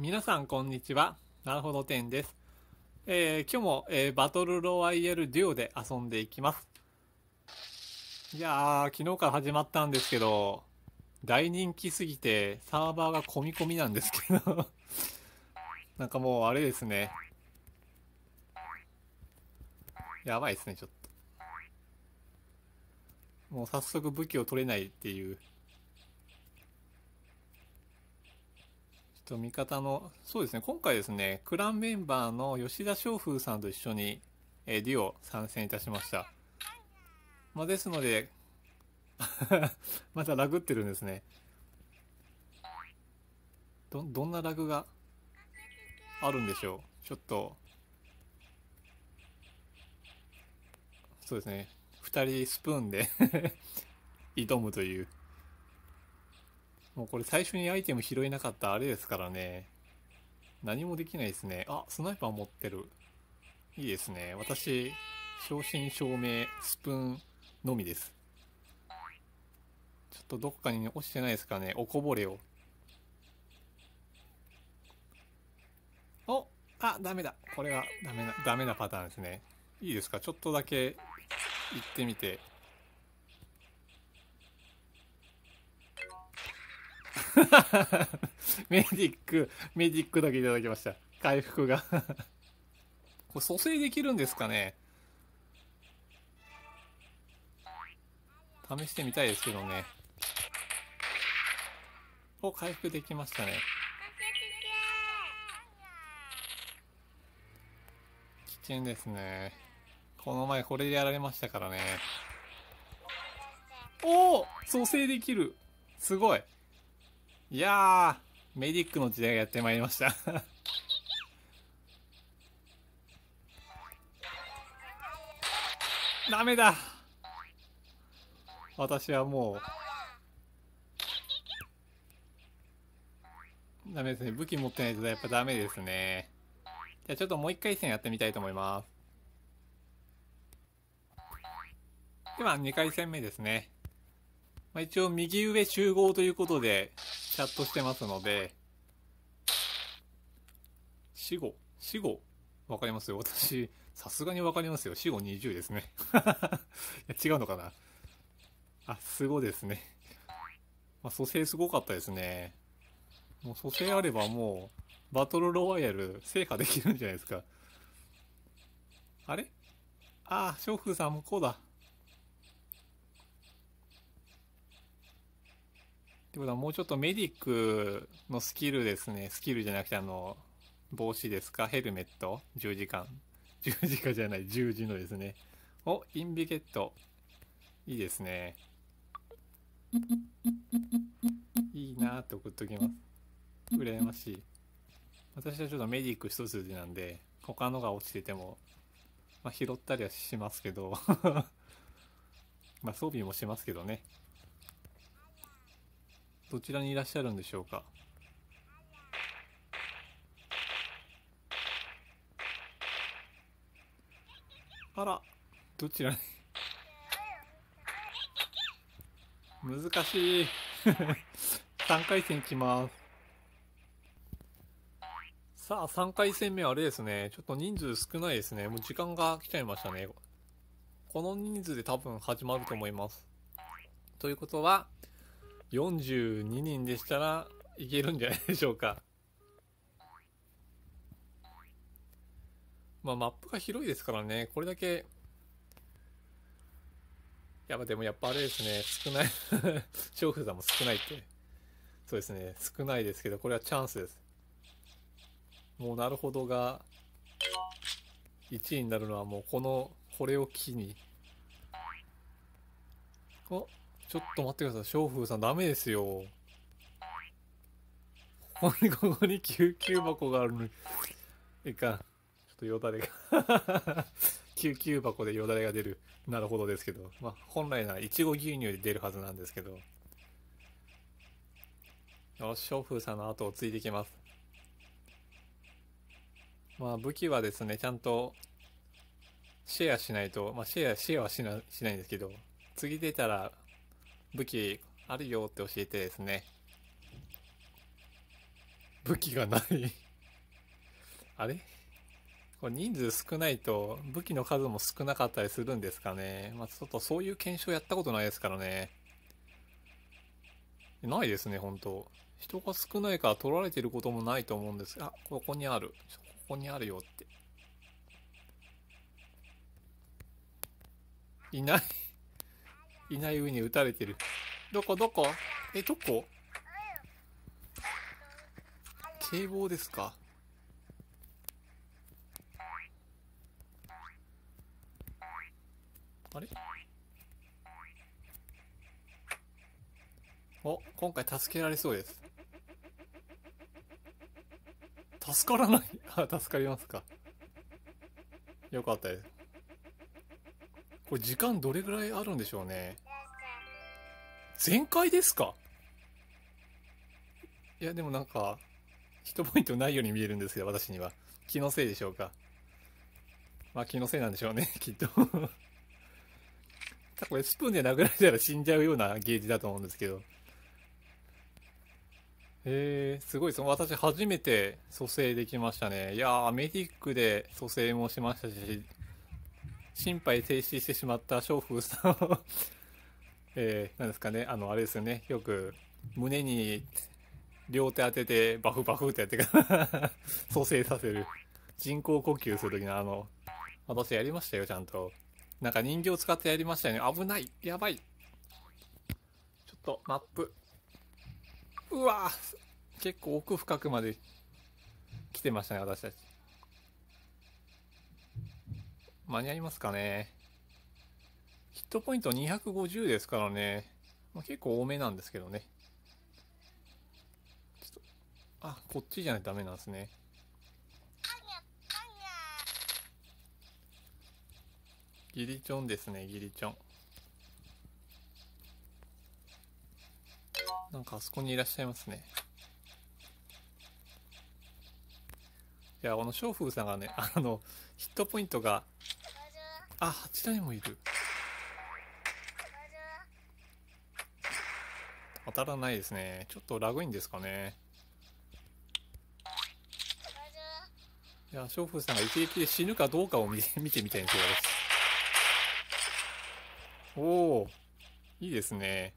皆さんこんにちは。なるほどてんです。えー、今日も、えー、バトルロワイヤルデュオで遊んでいきます。いやー、昨日から始まったんですけど、大人気すぎてサーバーが込み込みなんですけど なんかもうあれですね。やばいですね、ちょっと。もう早速武器を取れないっていう。と、味方の、そうですね、今回ですね、クランメンバーの吉田翔風さんと一緒に、えー、デュオ参戦いたしました。まあ、ですので、またラグってるんですね。ど、どんなラグがあるんでしょうちょっと、そうですね、2人スプーンで 挑むという。もうこれ最初にアイテム拾えなかったあれですからね。何もできないですね。あ、スナイパー持ってる。いいですね。私、正真正銘、スプーンのみです。ちょっとどっかに落ちてないですかね。おこぼれを。おあ、ダメだ。これはダメな、ダメなパターンですね。いいですかちょっとだけ行ってみて。メディック、メディックだけいただきました。回復が これ蘇生できるんですかね試してみたいですけどね。お、回復できましたね。危険ですね。この前これでやられましたからね。おお蘇生できるすごいいやー、メディックの時代がやってまいりました ダメだ私はもう、ダメですね。武器持ってないとやっぱダメですね。じゃあちょっともう一回戦やってみたいと思います。では、2回戦目ですね。まあ、一応右上集合ということでチャットしてますので、死後、死後、わかりますよ。私、さすがにわかりますよ。死後20ですね。違うのかなあ、すごですね。まあ、蘇生すごかったですね。もう蘇生あればもう、バトルロワイヤル制覇できるんじゃないですか。あれああ、ショフさんもこうだ。ってことはもうちょっとメディックのスキルですね。スキルじゃなくてあの、帽子ですかヘルメット十字架。十字架じゃない、十字のですね。お、インビゲット。いいですね。いいなーって送っときます。羨ましい。私はちょっとメディック一筋なんで、他のが落ちてても、まあ、拾ったりはしますけど まあ装備もしますけどね。どちらにいらっしゃるんでしょうかあらどちらに難しい3 回戦いきますさあ3回戦目あれですねちょっと人数少ないですねもう時間が来ちゃいましたねこの人数で多分始まると思いますということは42人でしたらいけるんじゃないでしょうか。まあ、マップが広いですからね、これだけ、やっぱでもやっぱあれですね、少ない 勝負さんも少ないって。そうですね、少ないですけど、これはチャンスです。もうなるほどが、1位になるのはもうこの、これを機に。おちょっと待ってください。翔風さんダメですよ。ここに、ここに救急箱があるのに。いかん。ちょっとよだれが 救急箱でよだれが出る。なるほどですけど。まあ、本来ならいちご牛乳で出るはずなんですけど。よし、翔風さんの後をついていきます。まあ、武器はですね、ちゃんとシェアしないと、まあ、シェア、シェアはしなしないんですけど、次出たら武器あるよって教えてですね武器がない あれこれ人数少ないと武器の数も少なかったりするんですかねまあ、ちょっとそういう検証やったことないですからねないですね本当人が少ないから取られてることもないと思うんですあここにあるここにあるよっていないいない上に撃たれてる。どこどこえ、どこ警棒ですかあれお、今回助けられそうです。助からない あ、助かりますか。よかったです。これ時間どれぐらいあるんでしょうね。全開ですかいや、でもなんか、1ポイントないように見えるんですけど、私には。気のせいでしょうか。まあ気のせいなんでしょうね、きっとこれスプーンで殴られたら死んじゃうようなゲージだと思うんですけど。えー、すごいその私初めて蘇生できましたね。いやー、メディックで蘇生もしましたし、心肺停止してしまった翔風さんを えー、なんですかね、あの、あれですよね、よく、胸に両手当てて、バフバフってやってから 蘇生させる。人工呼吸するときのあの、私やりましたよ、ちゃんと。なんか人形使ってやりましたよね。危ないやばいちょっと、マップ。うわ結構奥深くまで来てましたね、私たち。間に合いますかね。ヒットポイント250ですからね。まあ、結構多めなんですけどね。あ、こっちじゃないとダメなんですね。ギリチョンですね、ギリチョン。なんかあそこにいらっしゃいますね。いや、この翔風さんがね、あの、ヒットポイントがあ、八台もいる。当たらないですね。ちょっとラグいんですかね。いや、勝負さんが一撃で死ぬかどうかを見 見てみたいんですよ、おお、いいですね。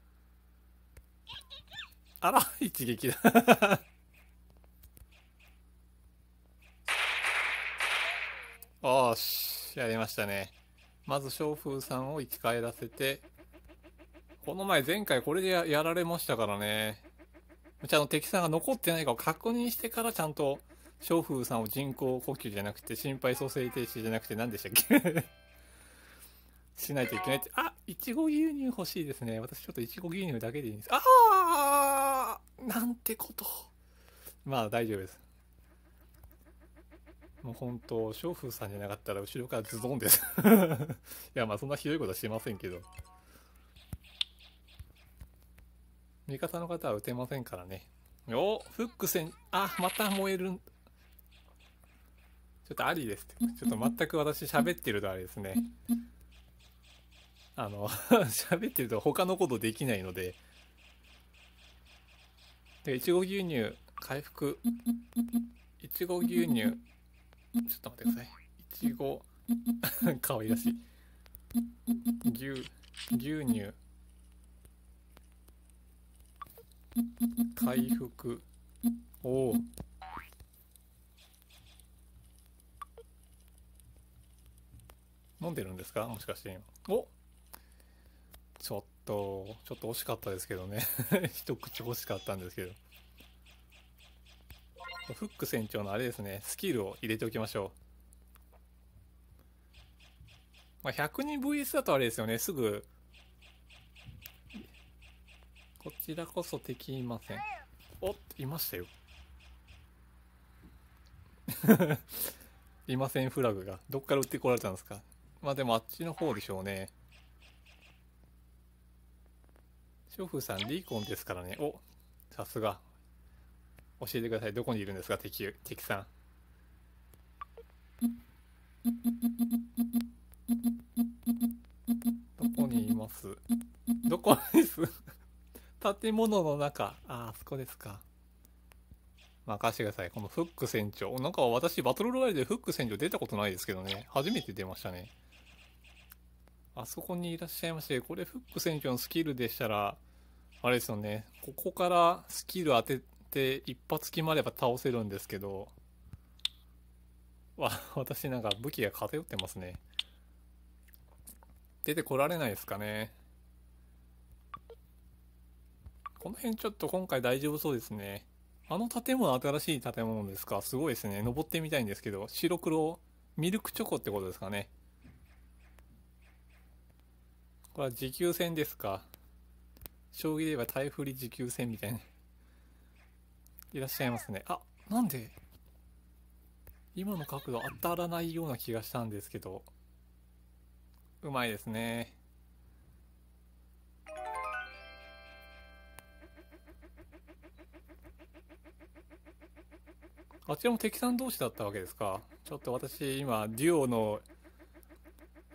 あら、一撃だお し、やりましたね。まず翔風さんを生き返らせて、この前前回これでやられましたからね。ちゃんと敵さんが残ってないかを確認してからちゃんと、翔風さんを人工呼吸じゃなくて、心肺蘇生停止じゃなくて何でしたっけしないといけないって。あ、いちご牛乳欲しいですね。私ちょっといちご牛乳だけでいいんです。ああなんてこと。まあ大丈夫です。もう本当、娼婦さんじゃなかったら後ろからズドンです いや、まあそんなひどいことはしてませんけど。味方の方は打てませんからね。おフック戦、あ、また燃える。ちょっとありですちょっと全く私喋ってるとあれですね。あの、喋ってると他のことできないので。で、いちご牛乳、回復。いちご牛乳。ちょっと待ってください。いちご、かわいらしい。牛、牛乳。回復。おお。飲んでるんですかもしかしておおちょっと、ちょっと惜しかったですけどね 一口欲しかったんですけど。フック船長のあれですね、スキルを入れておきましょう。まあ、100人 VS だとあれですよね、すぐ。こちらこそ敵いません。おっいましたよ。いませんフラグが。どっから撃ってこられたんですか。まあでもあっちの方でしょうね。主婦さん、リーコンですからね。お、さすが。教えてください。どこにいるんですか、敵、敵さん。どこにいますどこです建物の中。あ、あそこですか。任せてください。このフック船長。なんか私、バトルロワイヤルでフック船長出たことないですけどね。初めて出ましたね。あそこにいらっしゃいまして、これフック船長のスキルでしたら、あれですよね。ここからスキル当てって一発決まれば倒せるんですけどわ 私なんか武器が偏ってますね出てこられないですかねこの辺ちょっと今回大丈夫そうですねあの建物新しい建物ですかすごいですね登ってみたいんですけど白黒ミルクチョコってことですかねこれは持久戦ですか将棋で言えば台振り持久戦みたいないらっしゃいますね。あ、なんで今の角度当たらないような気がしたんですけど。うまいですね。あちらも敵さん同士だったわけですか。ちょっと私、今、デュオの、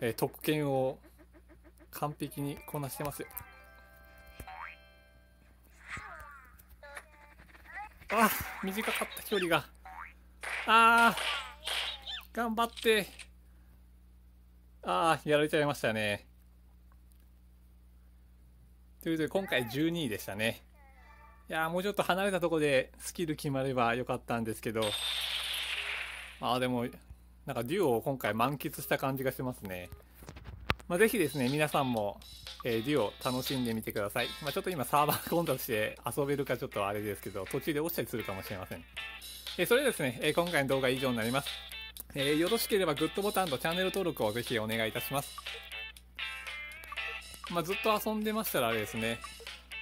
えー、特権を完璧にこなしてます。あ短かった距離がああ頑張ってああやられちゃいましたねということで今回12位でしたねいやもうちょっと離れたとこでスキル決まればよかったんですけどああでもなんかデュオを今回満喫した感じがしますねまあ、ぜひですね、皆さんも、えー、デュオ楽しんでみてください。まあ、ちょっと今サーバーコクトして遊べるかちょっとあれですけど、途中で落ちたりするかもしれません。えー、それでですね、えー、今回の動画は以上になります。えー、よろしければグッドボタンとチャンネル登録をぜひお願いいたします。まあ、ずっと遊んでましたらあれですね、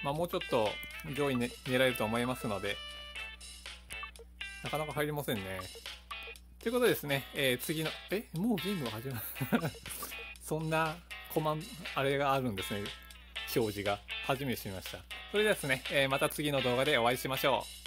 まあ、もうちょっと上位、ね、狙えると思いますので、なかなか入りませんね。ということでですね、えー、次の、え、もうゲームが始まるそんなコマあれがあるんですね。表示が。初めて知りました。それではですね、えまた次の動画でお会いしましょう。